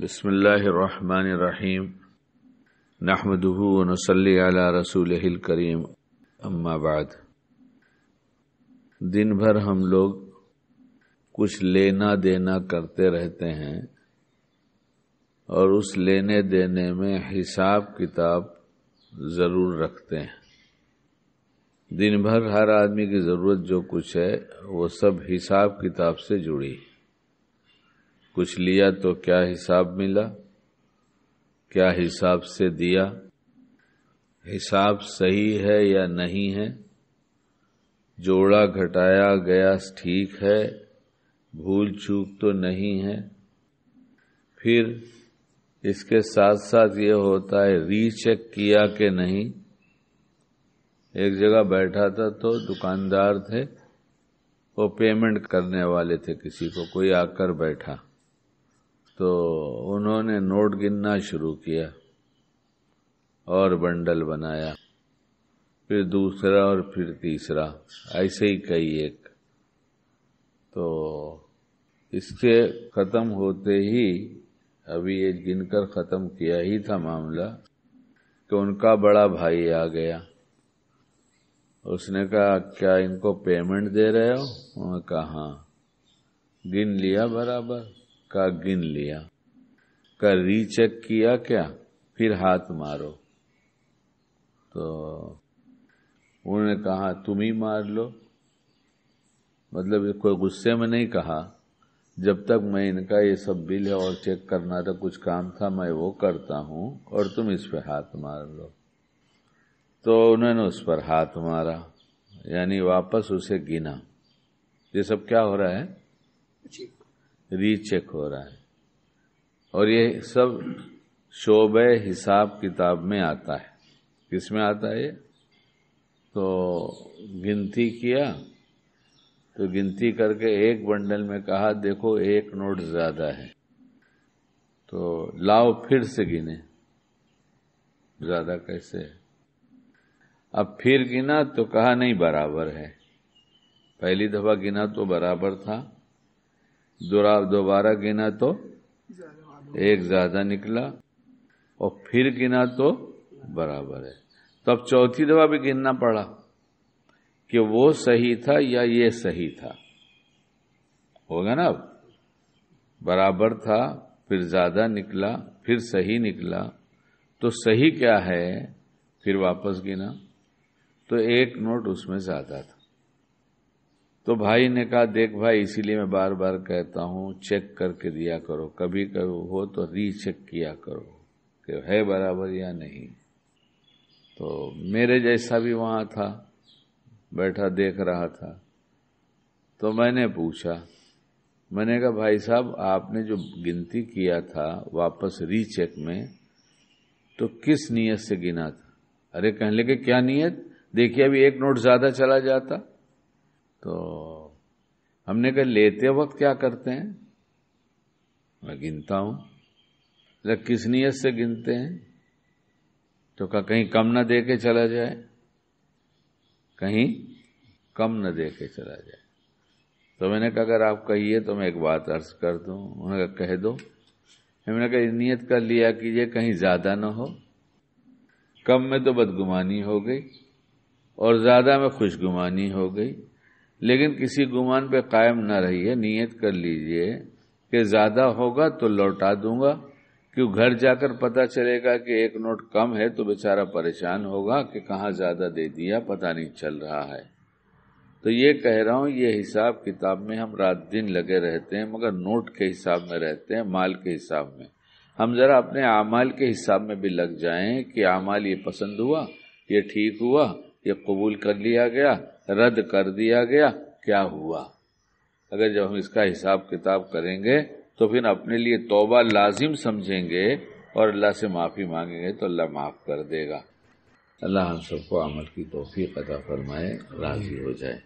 बसमीम नहमदूनसल रसूल करीम अम्माबाद दिन भर हम लोग कुछ लेना देना करते रहते हैं और उस लेने देने में हिसाब किताब ज़रूर रखते हैं दिन भर हर आदमी की ज़रूरत जो कुछ है वो सब हिसाब किताब से जुड़ी है कुछ लिया तो क्या हिसाब मिला क्या हिसाब से दिया हिसाब सही है या नहीं है जोड़ा घटाया गया ठीक है भूल चूक तो नहीं है फिर इसके साथ साथ ये होता है रीचेक किया कि नहीं एक जगह बैठा था तो दुकानदार थे वो पेमेंट करने वाले थे किसी को कोई आकर बैठा तो उन्होंने नोट गिनना शुरू किया और बंडल बनाया फिर दूसरा और फिर तीसरा ऐसे ही कई एक तो इसके ख़त्म होते ही अभी ये गिनकर ख़त्म किया ही था मामला कि उनका बड़ा भाई आ गया उसने कहा क्या इनको पेमेंट दे रहे हो उन्होंने कहा हाँ। गिन लिया बराबर का गिन लिया का रीचेक किया क्या फिर हाथ मारो तो उन्होंने कहा तुम ही मार लो मतलब कोई गुस्से में नहीं कहा जब तक मैं इनका ये सब बिल है और चेक करना था कुछ काम था मैं वो करता हूं और तुम इस पर हाथ मार लो तो उन्होंने उस पर हाथ मारा यानी वापस उसे गिना ये सब क्या हो रहा है रीचेक हो रहा है और ये सब शोबे हिसाब किताब में आता है किस में आता है ये तो गिनती किया तो गिनती करके एक बंडल में कहा देखो एक नोट ज्यादा है तो लाओ फिर से गिने ज्यादा कैसे है अब फिर गिना तो कहा नहीं बराबर है पहली दफा गिना तो बराबर था दोबारा गिना तो एक ज्यादा निकला और फिर गिना तो बराबर है तो अब चौथी दफा भी गिनना पड़ा कि वो सही था या ये सही था होगा ना अब बराबर था फिर ज्यादा निकला फिर सही निकला तो सही क्या है फिर वापस गिना तो एक नोट उसमें ज्यादा था तो भाई ने कहा देख भाई इसीलिए मैं बार बार कहता हूं चेक करके दिया करो कभी कभी हो तो रीचेक किया करो कि है बराबर या नहीं तो मेरे जैसा भी वहां था बैठा देख रहा था तो मैंने पूछा मैंने कहा भाई साहब आपने जो गिनती किया था वापस रीचेक में तो किस नियत से गिना था अरे कहने लगे क्या नियत देखिए अभी एक नोट ज्यादा चला जाता तो हमने कहा लेते वक्त क्या करते हैं मैं गिनता हूं किस नियत से गिनते हैं तो कहा कहीं कम ना दे के चला जाए कहीं कम न दे के चला जाए तो मैंने कहा अगर आप कहिए तो मैं एक बात अर्ज कर दूं उन्होंने कहा कह दो मैंने कहा नियत कर लिया कीजिए कहीं ज्यादा ना हो कम में तो बदगुमानी हो गई और ज्यादा में खुशगुमानी हो गई लेकिन किसी गुमान पे कायम ना रहिए नीयत कर लीजिए कि ज़्यादा होगा तो लौटा दूंगा क्यों घर जाकर पता चलेगा कि एक नोट कम है तो बेचारा परेशान होगा कि कहाँ ज़्यादा दे दिया पता नहीं चल रहा है तो ये कह रहा हूँ ये हिसाब किताब में हम रात दिन लगे रहते हैं मगर नोट के हिसाब में रहते हैं माल के हिसाब में हम ज़रा अपने अमाल के हिसाब में भी लग जाएं कि अमाल ये पसंद हुआ ये ठीक हुआ ये कबूल कर लिया गया रद्द कर दिया गया क्या हुआ अगर जब हम इसका हिसाब किताब करेंगे तो फिर अपने लिए तोबा लाजिम समझेंगे और अल्लाह से माफ़ी मांगेंगे तो अल्लाह माफ़ कर देगा अल्लाह हम सबको अमल की तोफ़ी अदा फरमाए राज़ी हो जाए